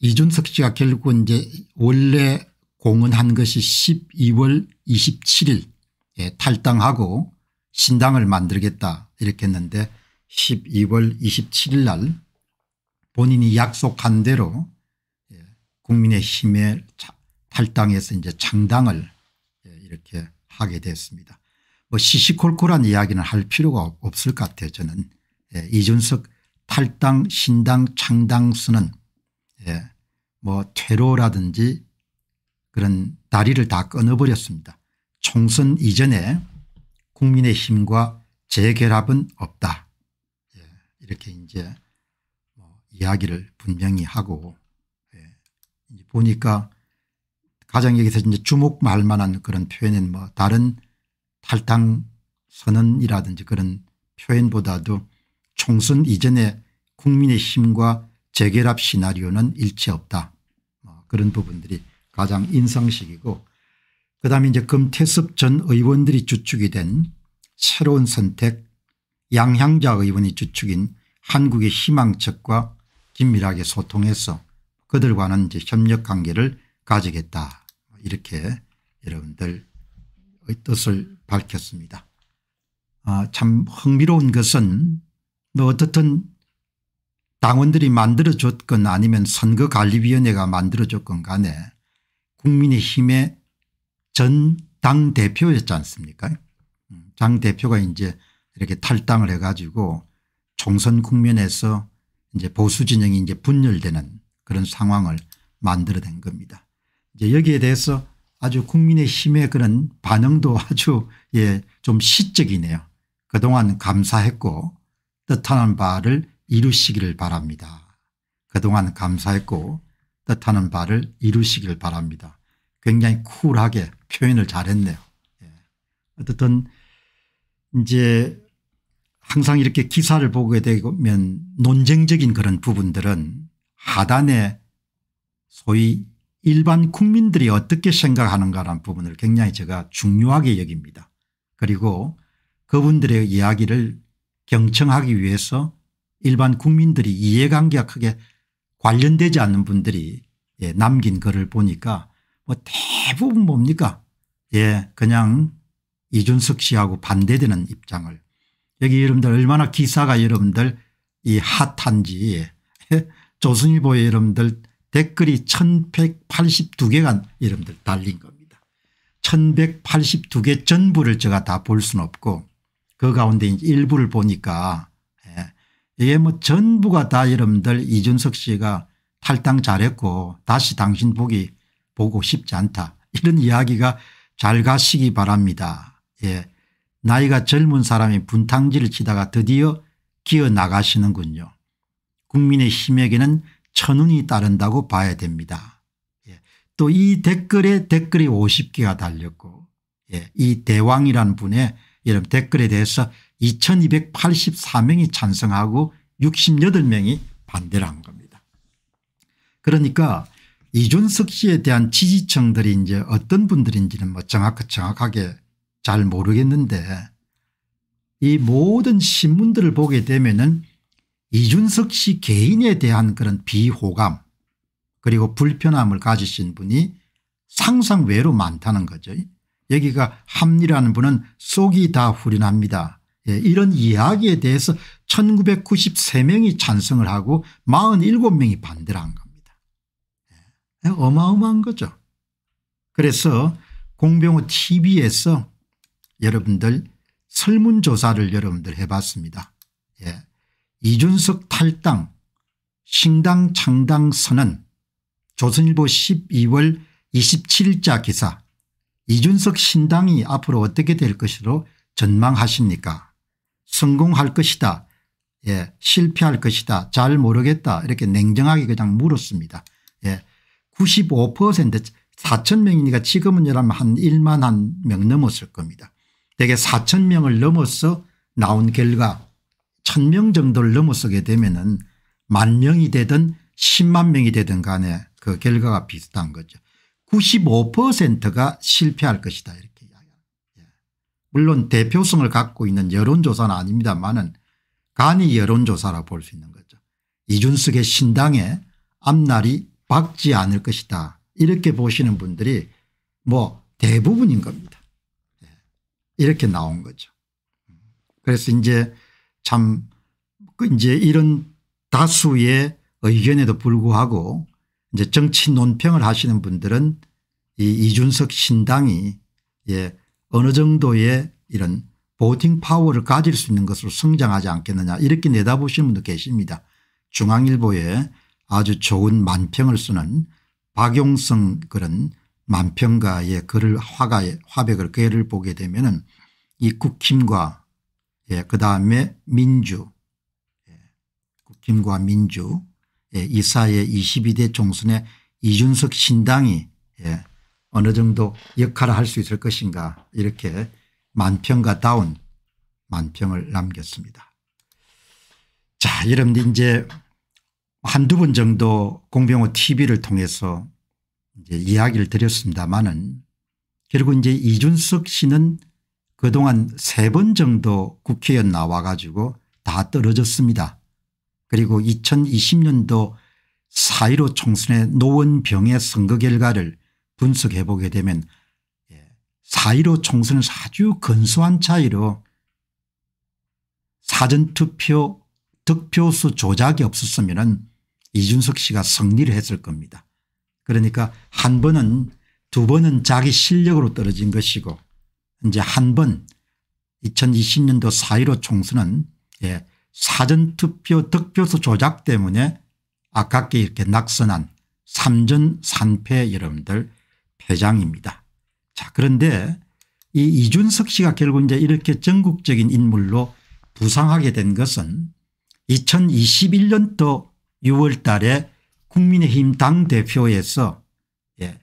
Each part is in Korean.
이준석 씨가 결국은 이제 원래 공언한 것이 12월 27일 에 탈당하고 신당을 만들겠다 이렇게 했는데 12월 27일 날 본인이 약속한 대로 예, 국민의힘에 탈당해서 이제 창당을 예, 이렇게 하게 됐습니다. 뭐 시시콜콜한 이야기는 할 필요가 없을 것 같아요 저는. 예, 이준석 탈당 신당 창당수는 예. 뭐 퇴로라든지 그런 다리를 다 끊어버렸습니다. 총선 이전에 국민의힘과 재결합은 없다. 예. 이렇게 이제 뭐 이야기를 분명히 하고 예. 보니까 가장 여기서 이제 주목할 만한 그런 표현은 뭐 다른 탈당 선언이라든지 그런 표현보다도 총선 이전에 국민의힘과 재결합 시나리오는 일체 없다. 뭐 그런 부분들이 가장 인상식이고 그다음에 이제 금태섭 전 의원들이 주축이 된 새로운 선택 양향자 의원이 주축인 한국의 희망 측과 긴밀하게 소통해서 그들과는 이제 협력 관계를 가지겠다 이렇게 여러분들 의 뜻을 밝혔습니다. 아, 참 흥미로운 것은 뭐 어떻든 당원들이 만들어줬건 아니면 선거관리위원회가 만들어줬건 간에 국민의힘의 전 당대표였지 않습니까 음, 당 대표가 이제 이렇게 탈당을 해가지고 총선 국면에서 이제 보수 진영이 이제 분열되는 그런 상황을 만들어낸 겁니다. 이제 여기에 대해서 아주 국민의힘의 그런 반응도 아주 예좀 시적이네요. 그동안 감사했고 뜻하는 바를 이루시기를 바랍니다. 그동안 감사했고 뜻하는 바를 이루시길 바랍니다. 굉장히 쿨하게 표현을 잘했네요. 예. 어쨌든 이제 항상 이렇게 기사를 보게 되면 논쟁적인 그런 부분들은 하단에 소위 일반 국민들이 어떻게 생각하는가라는 부분을 굉장히 제가 중요하게 여깁니다. 그리고 그분들의 이야기를 경청하기 위해서 일반 국민들이 이해관계가 크게 관련되지 않는 분들이 예, 남긴 글을 보니까 뭐 대부분 뭡니까 예 그냥 이준석 씨하고 반대되는 입장을 여기 여러분들 얼마나 기사가 여러분들 이 핫한지 예, 조승희보의 여러분들 댓글이 1182개가 여러분들 달린 겁니다. 1182개 전부를 제가 다 볼 수는 없고 그 가운데 일부를 보니까 이게 뭐 전부가 다 여러분들 이준석 씨가 탈당 잘했고 다시 당신 보기 보고 싶지 않다 이런 이야기가 잘 가시기 바랍니다. 예. 나이가 젊은 사람이 분탕질을 치다가 드디어 기어 나가시는군요. 국민의 힘에게는 천운이 따른다고 봐야 됩니다. 예. 또 이 댓글에 댓글이 50개가 달렸고 예. 이 대왕이란 분의 이런 댓글에 대해서 2284명이 찬성하고 68명이 반대를 한 겁니다. 그러니까 이준석 씨에 대한 지지층들이 이제 어떤 분들인지는 뭐 정확, 정확하게 잘 모르겠는데 이 모든 신문들을 보게 되면은 이준석 씨 개인에 대한 그런 비호감 그리고 불편함을 가지신 분이 상상 외로 많다는 거죠. 여기가 합리라는 분은 속이 다 후련합니다. 예, 이런 이야기에 대해서 1993명이 찬성을 하고 47명이 반대를 한 겁니다. 예, 어마어마한 거죠. 그래서 공병호 tv에서 여러분들 설문조사를 여러분들 해봤습니다. 예. 이준석 탈당 신당 창당 선언 조선일보 12월 27일자 기사 이준석 신당이 앞으로 어떻게 될 것으로 전망하십니까 성공할 것이다 예, 실패할 것이다 잘 모르겠다 이렇게 냉정하게 그냥 물었습니다. 예, 95% 4천 명이니까 지금은 여러분 한 1만 한 명 넘었을 겁니다. 대개 4천 명을 넘어서 나온 결과 1천 명 정도를 넘어서게 되면은 만 명이 되든 10만 명이 되든 간에 그 결과가 비슷한 거죠. 95%가 실패할 것이다 이렇게 이야기합니다. 예. 물론 대표성을 갖고 있는 여론조사는 아닙니다만은 간이 여론조사라 볼 수 있는 거죠. 이준석의 신당에 앞날이 밝지 않을 것이다 이렇게 보시는 분들이 뭐 대부분인 겁니다. 예. 이렇게 나온 거죠. 그래서 이제 참 그 이제 이런 다수의 의견에도 불구하고 이제 정치 논평을 하시는 분들은 이 이준석 신당이 예 어느 정도의 이런 보팅 파워를 가질 수 있는 것으로 성장하지 않겠느냐 이렇게 내다보시는 분도 계십니다. 중앙일보에 아주 좋은 만평을 쓰는 박용성 그런 만평가의 글을 화가의 화백을 글을 보게 되면은 이 국힘과 예, 그다음에 민주 예, 국힘과 민주 예, 이사의 22대 총선에 이준석 신당이 예, 어느 정도 역할을 할 수 있을 것인가 이렇게 만평과 다운 만평을 남겼습니다. 자 여러분들 이제 한두 번 정도 공병호 tv를 통해서 이제 이야기를 드렸습니다마는 결국 이제 이준석 씨는 그동안 세 번 정도 국회의 나와 가지고 다 떨어졌습니다. 그리고 2020년도 4.15 총선의 노원병의 선거 결과를 분석해 보게 되면 4.15 예, 총선은 아주 근소한 차이로 사전투표 득표수 조작이 없었으면 이준석 씨가 승리를 했을 겁니다. 그러니까 한 번은 두 번은 자기 실력으로 떨어진 것이고 이제 한 번 2020년도 4.15 총선은 예, 사전투표 득표수 조작 때문에 아깝게 이렇게 낙선한 삼전 산패 여러분들 패장입니다. 자 그런데 이 이준석 씨가 결국 이제 이렇게 전국적인 인물로 부상하게 된 것은 2021년도 6월 달에 국민의힘 당대표에서 예,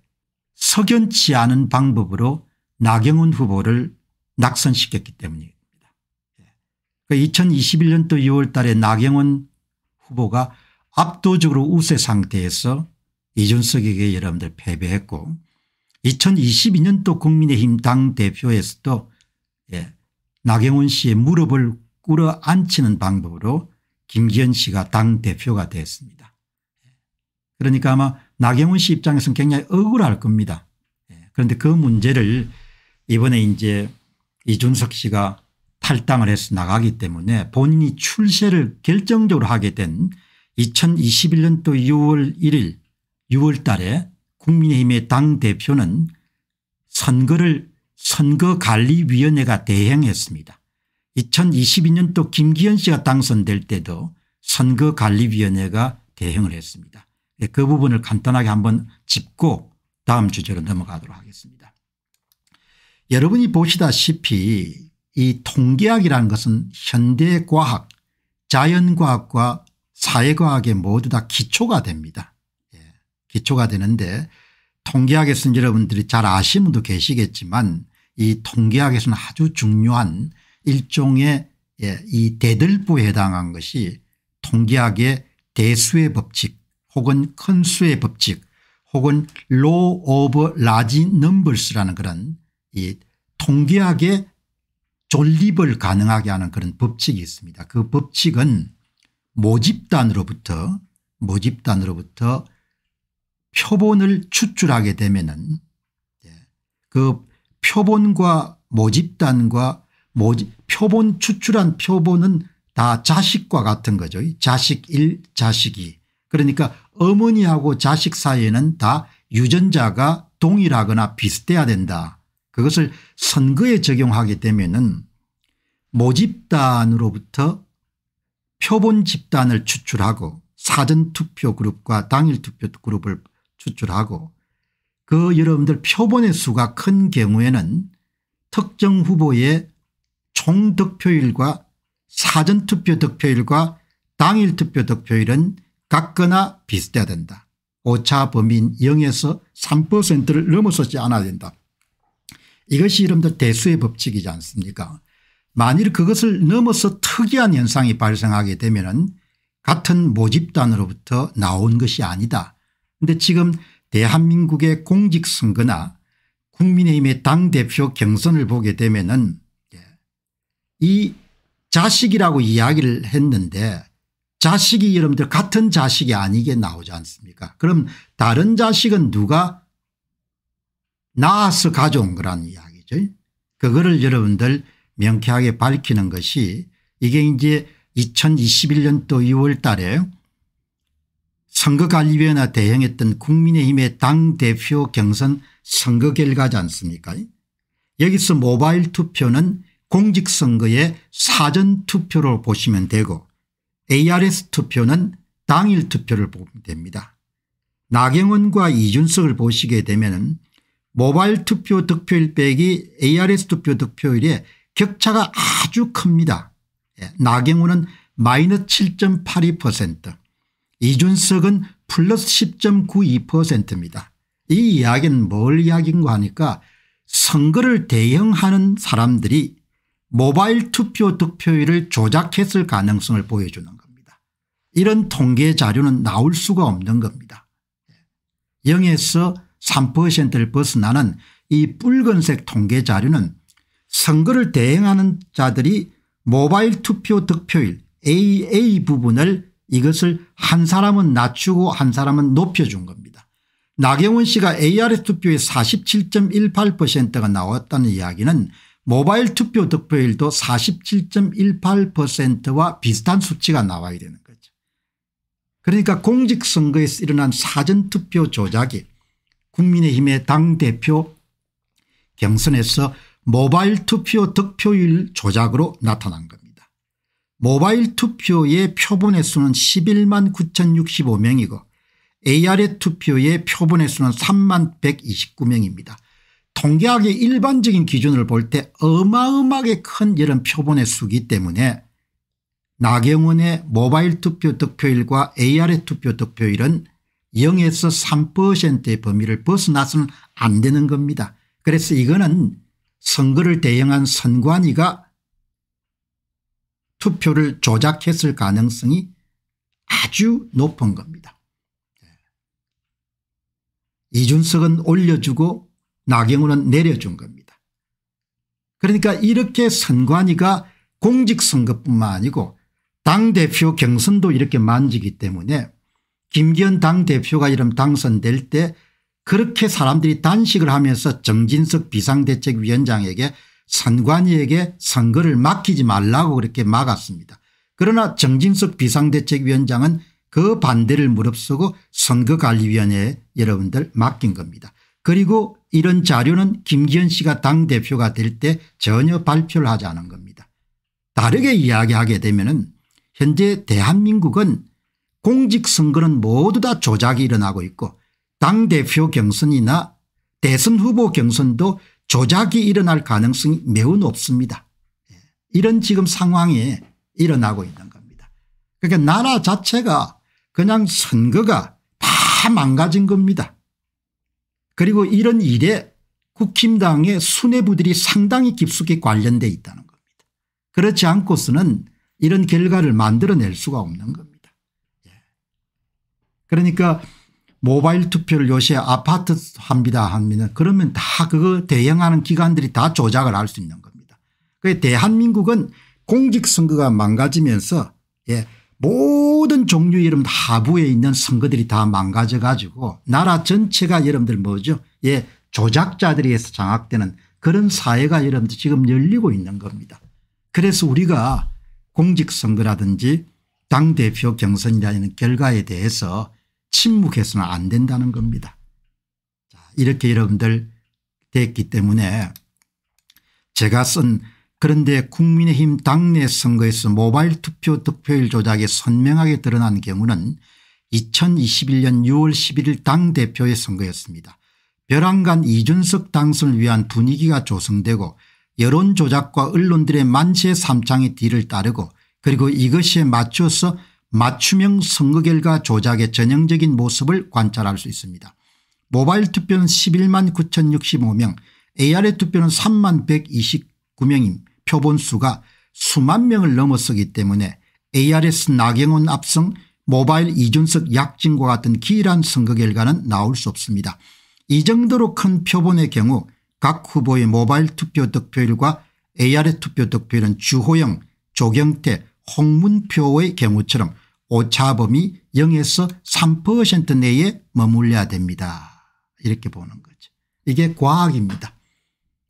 석연치 않은 방법으로 나경원 후보를 낙선시켰기 때문이에요. 그 2021년도 2월 달에 나경원 후보가 압도적으로 우세 상태에서 이준석에게 여러분들 패배했고 2022년도 국민의힘 당 대표에서도 예, 나경원 씨의 무릎을 꿇어 앉히는 방법으로 김기현 씨가 당 대표가 됐습니다 그러니까 아마 나경원 씨 입장에서는 굉장히 억울할 겁니다. 예, 그런데 그 문제를 이번에 이제 이준석 씨가 탈당을 해서 나가기 때문에 본인이 출세를 결정적으로 하게 된 2021년도 6월 1일 6월 달에 국민의힘의 당대표는 선거를 선거관리위원회가 대행했습니다. 2022년도 김기현 씨가 당선될 때도 선거관리위원회가 대행을 했습니다. 예, 그 부분을 간단하게 한번 짚고 다음 주제로 넘어가도록 하겠습니다. 여러분이 보시다시피 이 통계학이라는 것은 현대과학 자연과학과 사회과학의 모두 다 기초가 됩니다. 예. 기초가 되는데 통계학에서는 여러분들이 잘 아시는 분도 계시겠지만 이 통계학에서는 아주 중요한 일종의 예, 이 대들보에 해당한 것이 통계학의 대수의 법칙 혹은 큰 수의 법칙 혹은 law of l a r 라는 그런 이 통계학의 존립을 가능하게 하는 그런 법칙이 있습니다. 그 법칙은 모집단으로부터 모집단으로부터 표본을 추출하게 되면은 예, 그 표본과 모집단과 모집 표본 추출한 표본은 다 자식과 같은 거죠. 자식 1 자식 2 그러니까 어머니하고 자식 사이에는 다 유전자가 동일하거나 비슷해야 된다 그것을 선거에 적용하게 되면은 모집단으로부터 표본 집단을 추출하고 사전투표 그룹과 당일투표 그룹을 추출하고 그 여러분들 표본의 수가 큰 경우에는 특정 후보의 총 득표율과 사전투표 득표율과 당일투표 득표율은 같거나 비슷해야 된다. 오차 범위 0에서 3%를 넘어서지 않아야 된다. 이것이 여러분들 대수의 법칙이지 않습니까 만일 그것을 넘어서 특이한 현상이 발생하게 되면 같은 모집단으로부터 나온 것이 아니다. 그런데 지금 대한민국의 공직선거나 국민의힘의 당대표 경선을 보게 되면 은이 예, 자식이라고 이야기를 했는데 자식이 여러분들 같은 자식이 아니게 나오지 않습니까 그럼 다른 자식은 누가 나아서 가져온 거란 이야기죠. 그거를 여러분들 명쾌하게 밝히는 것이 이게 이제 2021년도 2월 달에 선거관리위원회 대행했던 국민의힘의 당대표 경선 선거 결과지 않습니까 여기서 모바일 투표는 공직선거의 사전투표로 보시면 되고 ARS 투표는 당일 투표를 보면 됩니다. 나경원과 이준석을 보시게 되면 모바일 투표 득표일 빼기 ARS 투표 득표일에 격차가 아주 큽니다. 예, 나경우는 마이너스 7.82% 이준석은 플러스 10.92%입니다. 이 이야기는 뭘 이야기인가 하니까 선거를 대응하는 사람들이 모바일 투표 득표율을 조작했을 가능성을 보여주는 겁니다. 이런 통계 자료는 나올 수가 없는 겁니다. 0에서 예, 3%를 벗어나는 이 붉은색 통계 자료는 선거를 대행하는 자들이 모바일 투표 득표율 AA 부분을 이것을 한 사람은 낮추고 한 사람은 높여준 겁니다. 나경원 씨가 ARS 투표의 47.18%가 나왔다는 이야기는 모바일 투표 득표율도 47.18%와 비슷한 수치가 나와야 되는 거죠. 그러니까 공직선거에서 일어난 사전투표 조작이 국민의힘의 당대표 경선에서 모바일 투표 득표율 조작으로 나타난 겁니다. 모바일 투표의 표본의 수는 11만 9,065명이고 AR의 투표의 표본의 수는 3만 129명입니다. 통계학의 일반적인 기준을 볼 때 어마어마하게 큰 이런 표본의 수기 때문에 나경원의 모바일 투표 득표율과 AR의 투표 득표율은 0에서 3%의 범위를 벗어나서는 안 되는 겁니다. 그래서 이거는 선거를 대행한 선관위가 투표를 조작했을 가능성이 아주 높은 겁니다. 예. 이준석은 올려주고 나경원은 내려준 겁니다. 그러니까 이렇게 선관위가 공직선거뿐만 아니고 당대표 경선도 이렇게 만지기 때문에 김기현 당대표가 이름 당선될 때 그렇게 사람들이 단식을 하면서 정진석 비상대책위원장에게 선관위에게 선거를 맡기지 말라고 그렇게 막았습니다. 그러나 정진석 비상대책위원장은 그 반대를 무릅쓰고 선거관리위원회에 여러분들 맡긴 겁니다. 그리고 이런 자료는 김기현 씨가 당대표가 될 때 전혀 발표를 하지 않은 겁니다. 다르게 이야기하게 되면 은 현재 대한민국은 공직선거는 모두 다 조작이 일어나고 있고 당대표 경선이나 대선 후보 경선도 조작이 일어날 가능성이 매우 높습니다. 예, 이런 지금 상황이 일어나고 있는 겁니다. 그러니까 나라 자체가 그냥 선거가 다 망가진 겁니다. 그리고 이런 일에 국힘당의 수뇌부들이 상당히 깊숙이 관련되어 있다는 겁니다. 그렇지 않고서는 이런 결과를 만들어낼 수가 없는 겁니다. 그러니까 모바일 투표를 요새 아파트 합니다 하면 그러면 다 그거 대응하는 기관들이 다 조작을 할 수 있는 겁니다. 그 대한민국은 공직선거가 망가지면서 예, 모든 종류 이름 하부에 있는 선거들이 다 망가져 가지고 나라 전체가 여러분들 뭐죠 예 조작자들에 해서 장악되는 그런 사회가 여러분들 지금 열리고 있는 겁니다. 그래서 우리가 공직선거라든지 당대표 경선이라는 결과에 대해서 침묵해서는 안 된다는 겁니다. 자, 이렇게 여러분들 됐기 때문에 제가 쓴 그런데 국민의힘 당내 선거에서 모바일 투표 득표율 조작이 선명하게 드러난 경우는 2021년 6월 11일 당대표의 선거였습니다. 벼랑간 이준석 당선을 위한 분위기가 조성되고 여론 조작과 언론들의 만세 삼창의 뒤를 따르고 그리고 이것에 맞춰서 맞춤형 선거 결과 조작의 전형적인 모습을 관찰할 수 있습니다. 모바일 투표는 11만 9,065명 AR의 투표는 3만 1 2 9명인 표본수가 수만 명을 넘어서기 때문에 ARS 나경원 압승 모바일 이준석 약진과 같은 기이한 선거 결과는 나올 수 없습니다. 이 정도로 큰 표본의 경우 각 후보의 모바일 투표 득표율과 AR의 투표 득표율은 주호영, 조경태, 홍문표의 경우처럼 오차범위 0에서 3% 내에 머물려야 됩니다. 이렇게 보는 거죠. 이게 과학입니다.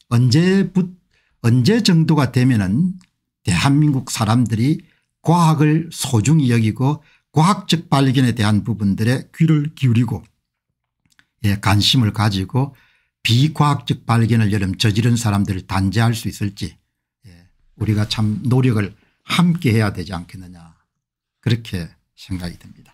언제 부, 언제 정도가 되면 은 대한민국 사람들이 과학을 소중히 여기고 과학적 발견에 대한 부분들에 귀를 기울이고 예, 관심을 가지고 비과학적 발견을 여름 저지른 사람들을 단죄할 수 있을지 예, 우리가 참 노력을 함께 해야 되지 않겠느냐 그렇게 생각이 듭니다.